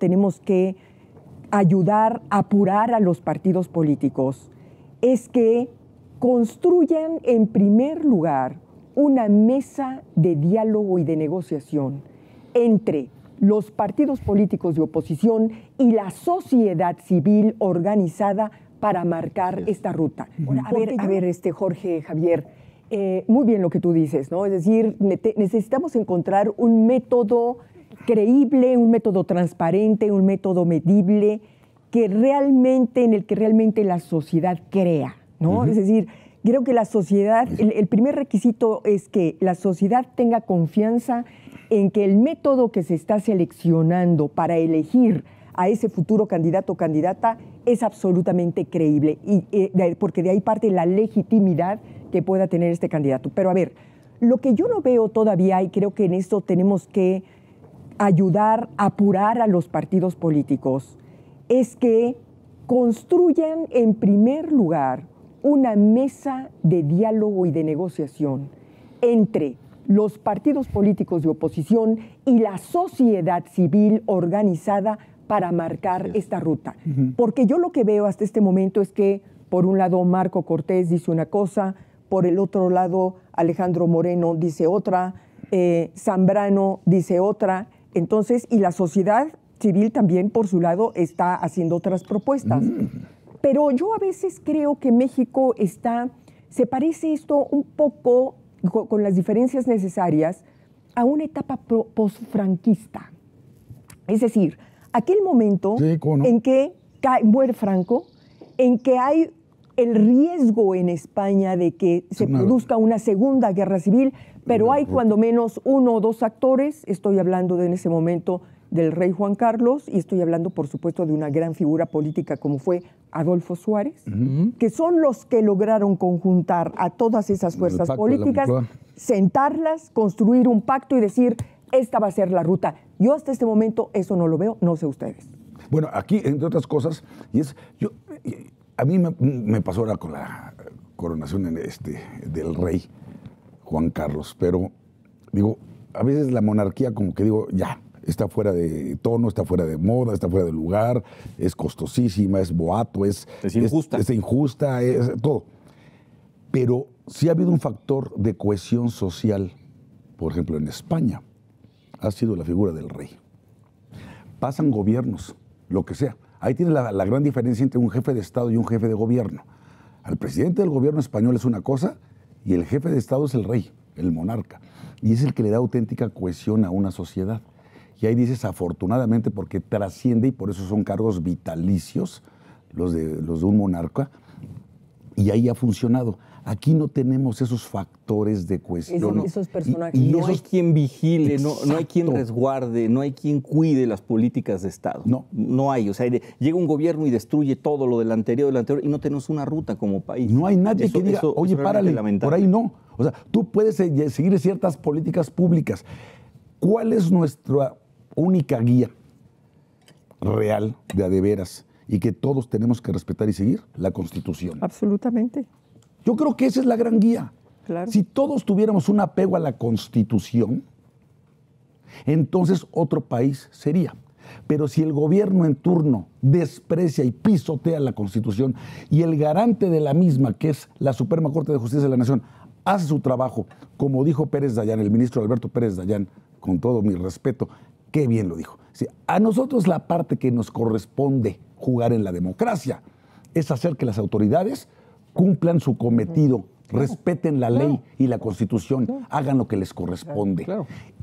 tenemos que ayudar, apurar a los partidos políticos, es que construyan en primer lugar una mesa de diálogo y de negociación entre los partidos políticos de oposición y la sociedad civil organizada para marcar esta ruta. a ver, a ver, este Jorge Javier, eh, muy bien lo que tú dices, ¿no? Es decir, necesitamos encontrar un método creíble, un método transparente, un método medible, que realmente, en el que realmente la sociedad crea, ¿no? Es decir, creo que la sociedad, el, primer requisito es que la sociedad tenga confianza en que el método que se está seleccionando para elegir a ese futuro candidato o candidata es absolutamente creíble, y, eh, porque de ahí parte la legitimidad que pueda tener este candidato. Pero a ver, lo que yo no veo todavía, y creo que en esto tenemos que ayudar a apurar a los partidos políticos es que construyan en primer lugar una mesa de diálogo y de negociación entre los partidos políticos de oposición y la sociedad civil organizada para marcar esta ruta. Porque yo lo que veo hasta este momento es que, por un lado, Marco Cortés dice una cosa, por el otro lado, Alejandro Moreno dice otra, eh, Zambrano dice otra, entonces, y la sociedad civil también, por su lado, está haciendo otras propuestas. Mm. Pero yo a veces creo que México está, se parece esto un poco, con las diferencias necesarias, a una etapa post-franquista. Es decir, aquel momento en que cae, muere Franco, en que hay el riesgo en España de que se produzca una segunda guerra civil, pero hay cuando menos uno o dos actores, estoy hablando de en ese momento del rey Juan Carlos y estoy hablando por supuesto de una gran figura política como fue Adolfo Suárez, que son los que lograron conjuntar a todas esas fuerzas políticas, sentarlas, construir un pacto y decir, esta va a ser la ruta. Yo hasta este momento eso no lo veo, no sé ustedes. Bueno, aquí, entre otras cosas, y es, yo, a mí me, pasó ahora con la coronación este, del rey Juan Carlos, pero digo, a veces la monarquía como que digo, ya, está fuera de tono, está fuera de moda, está fuera de lugar, es costosísima, es boato, es... injusta. Es, es injusta, es todo. Pero sí ha habido un factor de cohesión social, por ejemplo, en España, ha sido la figura del rey. Pasan gobiernos, lo que sea, Ahí tiene la, gran diferencia entre un jefe de Estado y un jefe de gobierno. Al presidente del gobierno español es una cosa y el jefe de Estado es el rey, el monarca. Y es el que le da auténtica cohesión a una sociedad. Y ahí dices afortunadamente porque trasciende y por eso son cargos vitalicios los de, los de un monarca. Y ahí ha funcionado. Aquí no tenemos esos factores de cuestión. personajes. no hay quien vigile, no, hay quien resguarde, no hay quien cuide las políticas de Estado. No. No hay. O sea, llega un gobierno y destruye todo lo del anterior, del anterior, y no tenemos una ruta como país. No hay nadie que diga, oye, párale, por ahí no. O sea, tú puedes seguir ciertas políticas públicas. ¿Cuál es nuestra única guía real de a y que todos tenemos que respetar y seguir? La Constitución. Absolutamente. Yo creo que esa es la gran guía. Si todos tuviéramos un apego a la Constitución, entonces otro país sería. Pero si el gobierno en turno desprecia y pisotea la Constitución y el garante de la misma, que es la Suprema Corte de Justicia de la Nación, hace su trabajo, como dijo Pérez Dayán, el ministro Alberto Pérez Dayán, con todo mi respeto, qué bien lo dijo. A nosotros la parte que nos corresponde jugar en la democracia es hacer que las autoridades cumplan su cometido, respeten la ley y la constitución, hagan lo que les corresponde.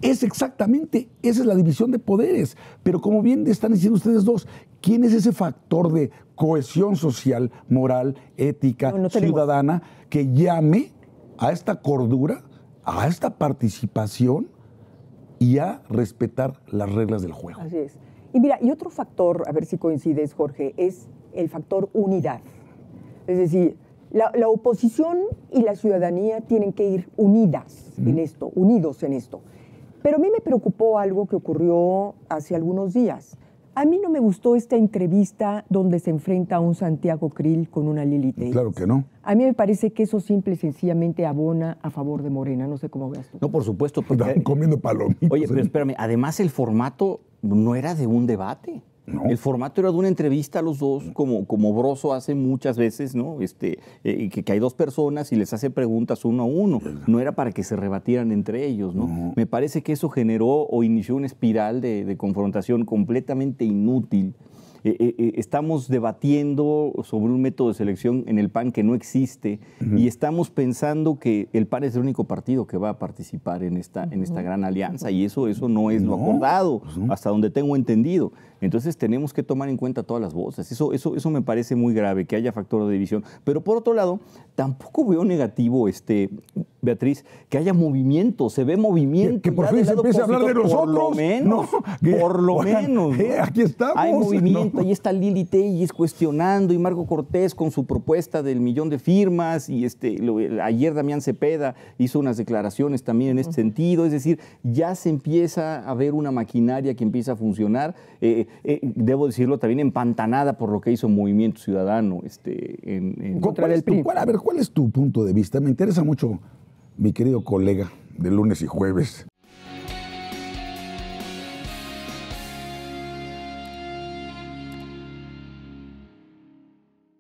Es exactamente, esa es la división de poderes. Pero como bien están diciendo ustedes dos, ¿quién es ese factor de cohesión social, moral, ética, ciudadana, que llame a esta cordura, a esta participación y a respetar las reglas del juego? Así es. Y mira, y otro factor, a ver si coincides, Jorge, es el factor unidad. Es decir, la, oposición y la ciudadanía tienen que ir unidas en esto, unidos en esto. Pero a mí me preocupó algo que ocurrió hace algunos días. A mí no me gustó esta entrevista donde se enfrenta a un Santiago Krill con una Lili Claro que no. A mí me parece que eso simple y sencillamente abona a favor de Morena. No sé cómo veas tú. No, por supuesto. comiendo palomitas. Oye, pero espérame. Además, el formato no era de un debate. El formato era de una entrevista a los dos, mm. como, como Broso hace muchas veces, ¿no? Este, eh, que, hay dos personas y les hace preguntas uno a uno. No era para que se rebatieran entre ellos, Me parece que eso generó o inició una espiral de confrontación completamente inútil eh, eh, eh, estamos debatiendo sobre un método de selección en el PAN que no existe y estamos pensando que el PAN es el único partido que va a participar en esta, en esta gran alianza y eso, eso no es lo acordado, pues hasta donde tengo entendido. Entonces tenemos que tomar en cuenta todas las voces. Eso, eso, eso me parece muy grave, que haya factor de división. Pero por otro lado, tampoco veo negativo este Beatriz, que haya movimiento, se ve movimiento. Que, por fin se empiece a hablar de nosotros. Por lo menos, por lo menos. Eh, aquí estamos. Hay movimiento, ahí está Lili Telles cuestionando y Marco Cortés con su propuesta del millón de firmas y este, ayer Damián Cepeda hizo unas declaraciones también en este sentido, es decir, ya se empieza a ver una maquinaria que empieza a funcionar, eh, eh, debo decirlo también empantanada por lo que hizo Movimiento Ciudadano este, en, en contra del a ver, ¿cuál es tu punto de vista? Me interesa mucho mi querido colega de lunes y jueves,